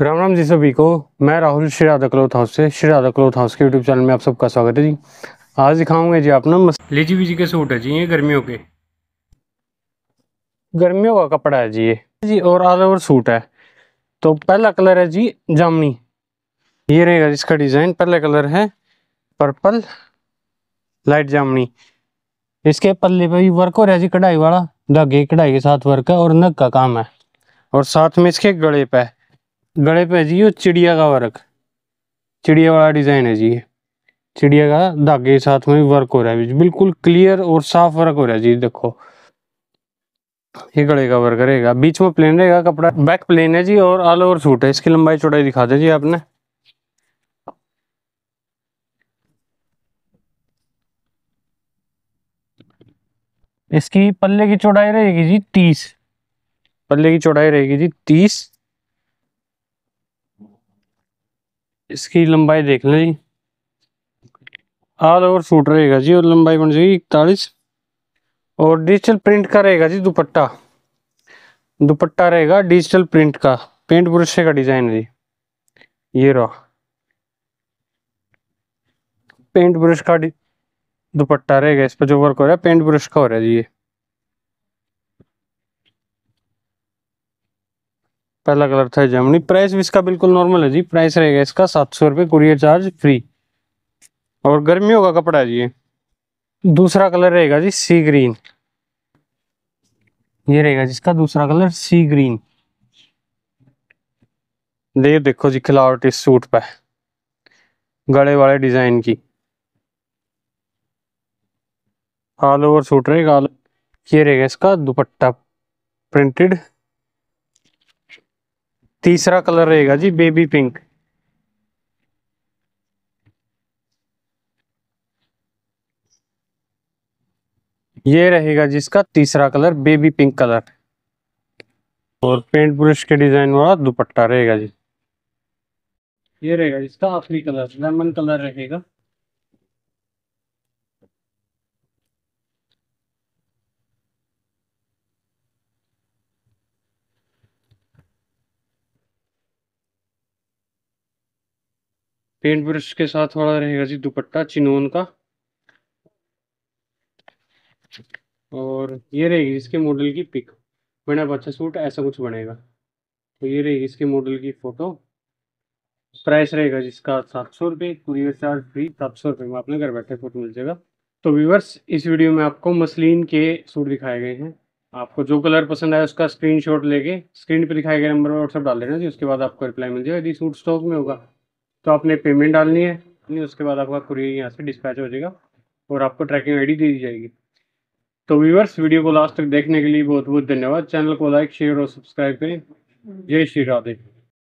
राम राम जी सभी को मैं राहुल श्री राधा क्लोथ हाउस से श्री राधा क्लोथ हाउस के यूट्यूब चैनल में आप सबका स्वागत है जी आज दिखाऊंगा जी आप ना मस... बीजी के सूट है जी ये गर्मियों के गर्मियों का कपड़ा है जी ये जी और ऑल ओवर सूट है तो पहला कलर है जी जामनी ये रहेगा इसका डिज़ाइन पहला कलर है पर्पल लाइट जामनी इसके पल्ले पे भी वर्क हो रहा है जी कढ़ाई वाला धागे कढ़ाई के साथ वर्क है और नग का काम है और साथ में इसके गड़े पे है गले पे है जी ये चिड़िया का वर्क चिड़िया वाला डिज़ाइन है जी चिड़िया का धागे के साथ में वर्क हो रहा है बिल्कुल क्लियर और साफ वर्क हो रहा है जी देखो ये गले का वर्क रहेगा बीच में प्लेन रहेगा कपड़ा बैक प्लेन है जी और ऑल ओवर सूट है इसकी लंबाई चौड़ाई दिखा दे जी आपने इसकी पल्ले की चौड़ाई रहेगी जी तीस पल्ले की चौड़ाई रहेगी जी तीस इसकी लंबाई देख लें जी ऑल ओवर सूट रहेगा जी और लंबाई बन जाएगी इकतालीस और डिजिटल प्रिंट का रहेगा जी दुपट्टा दुपट्टा रहेगा डिजिटल प्रिंट का पेंट ब्रशे का डिजाइन जी ये रहा पेंट ब्रश का दुपट्टा रहेगा इस पर जो वर्क हो रहा है पेंट ब्रश का हो रहा है जी ये पहला कलर था जमुनी प्राइस भी इसका बिल्कुल नॉर्मल है जी प्राइस रहेगा इसका सात सौ रुपये कुरियर चार्ज फ्री और गर्मियों का कपड़ा जी दूसरा कलर रहेगा जी सी ग्रीन ये रहेगा जिसका दूसरा कलर सी ग्रीन दे देखो जी खिलावट इस सूट पे गड़े वाले डिजाइन की ऑल ओवर सूट रहेगा ये रहेगा इसका दुपट्टा प्रिंटेड तीसरा कलर रहेगा जी बेबी पिंक ये रहेगा जिसका तीसरा कलर बेबी पिंक कलर और पेंट ब्रश के डिजाइन वाला दुपट्टा रहेगा जी ये रहेगा जिसका आखिरी कलर लेमन कलर रहेगा पेंट ब्रश के साथ थोड़ा रहेगा जी दुपट्टा चिनोन का और ये रहेगी इसके मॉडल की पिक बना बच्चा सूट ऐसा कुछ बनेगा तो ये रहेगी इसके मॉडल की फ़ोटो प्राइस रहेगा जिसका सात सौ रुपये कुरियर चार्ज फ्री सात सौ रुपये में आपने घर बैठे फोटो मिल जाएगा तो व्यूवर्स इस वीडियो में आपको मसलिन के सूट दिखाए गए हैं आपको जो कलर पसंद आया उसका स्क्रीनशॉट लेके स्क्रीन पर दिखाए गए नंबर पर व्हाट्सअप डाल देना जी उसके बाद आपको रिप्लाई मिल जाएगा यदि सूट स्टॉक में होगा तो आपने पेमेंट डालनी है नहीं उसके बाद आपका कुरियर यहाँ से डिस्पैच हो जाएगा और आपको ट्रैकिंग आईडी दे दी जाएगी तो व्यूवर्स वीडियो को लास्ट तक देखने के लिए बहुत बहुत धन्यवाद चैनल को लाइक शेयर और सब्सक्राइब करें जय श्री राधे